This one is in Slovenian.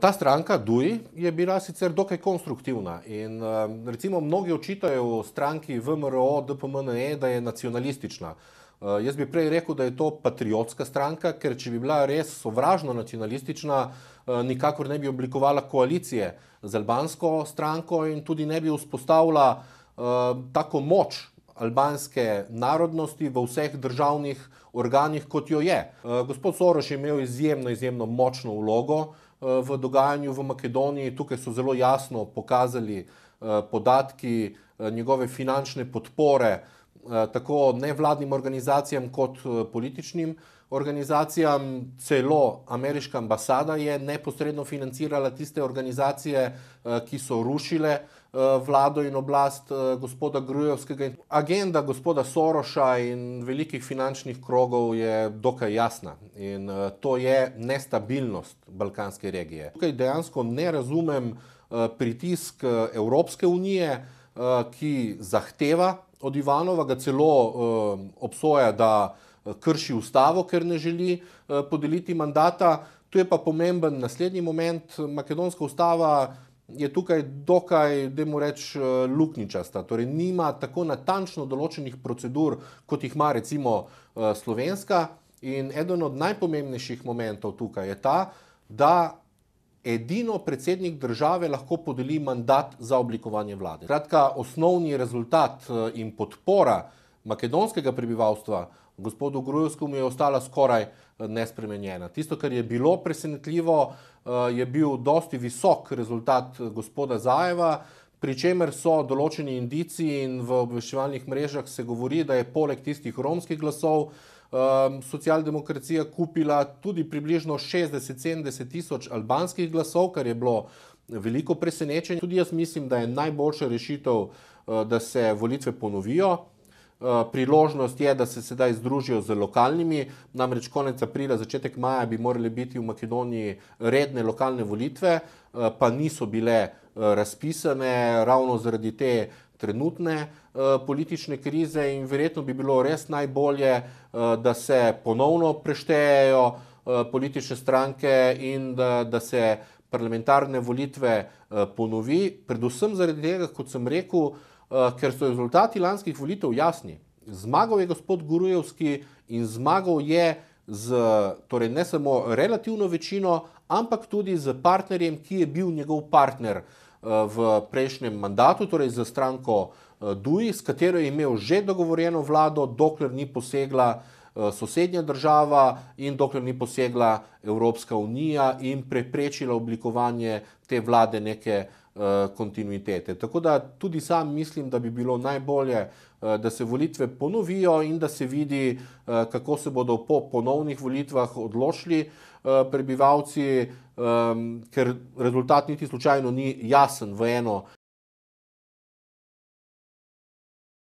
Ta stranka, Duj, je bila sicer dokaj konstruktivna in um, recimo mnogi očitajo stranki VMRO, DPMNE, da je nacionalistična. Uh, jaz bi prej rekel, da je to patriotska stranka, ker če bi bila res sovražno nacionalistična, uh, nikakor ne bi oblikovala koalicije z albansko stranko in tudi ne bi vzpostavila uh, tako moč albanske narodnosti v vseh državnih organih, kot jo je. Gospod Soros je imel izjemno, izjemno močno vlogo v dogajanju v Makedoniji. Tukaj so zelo jasno pokazali eh, podatki eh, njegove finančne podpore. Eh, tako nevladnim organizacijam kot eh, političnim organizacijam. Celo ameriška ambasada je neposredno financirala tiste organizacije, eh, ki so rušile vlado in oblast gospoda Grujevskega. Agenda gospoda Soroša in velikih finančnih krogov je dokaj jasna in to je nestabilnost balkanske regije. Tukaj dejansko ne razumem pritisk Evropske unije, ki zahteva od Ivanova ga celo uh, obsoja, da eh, krši ustavo, ker ne želi uh, podeliti mandata. Tu je pa pomemben naslednji moment. Makedonska ustava je tukaj dokaj, da mu rečem, lukničasta. Torej, nima tako natančno določenih procedur, kot jih ima recimo uh, slovenska. In eden od najpomembnejših momentov tukaj je ta, da edino predsednik države lahko podeli mandat za oblikovanje vlade. Kratka, osnovni rezultat eh, in podpora makedonskega prebivalstva gospodu Grujevskemu je ostala skoraj eh, nespremenjena. Tisto, kar je bilo presenetljivo, eh, je bil dosti visok rezultat gospoda Zajeva, pri čemer so določeni indici in v obveščevalnih mrežah se govori, da je poleg tistih romskih glasov um, socialdemokracija kupila tudi približno 60-70 tisoč albanskih glasov, kar je bilo veliko presenečenje. Tudi jaz mislim, da je najboljša rešitev, eh, da se volitve ponovijo. Eh, priložnost je, da se sedaj združijo z lokalnimi, namreč konec aprila, začetek maja bi morali biti v Makedoniji redne lokalne volitve, eh, pa niso bile razpisane ravno zaradi te trenutne uh, politične krize in verjetno bi bilo res najbolje, uh, da se ponovno preštejejo uh, politične stranke in da, da se parlamentarne volitve uh, ponovi, predvsem zaradi tega, kot sem rekel, uh, ker so rezultati lanskih volitev jasni. Zmagal je gospod Gurujevski in zmagal je z, torej ne samo relativno večino, ampak tudi z partnerjem, ki je bil njegov partner. Uh, Eh, v prejšnjem mandatu, torej za stranko eh, Duj, s katero je imel že dogovorjeno vlado, dokler ni posegla eh, sosednja država in dokler ni posegla Evropska unija in preprečila oblikovanje te vlade neke Eh, kontinuitete. Tako da tudi sam mislim, da bi bilo najbolje, eh, da se volitve ponovijo in da se vidi, eh, kako se bodo po ponovnih volitvah odločili prebivalci, ker rezultat niti slučajno ni jasen v eno.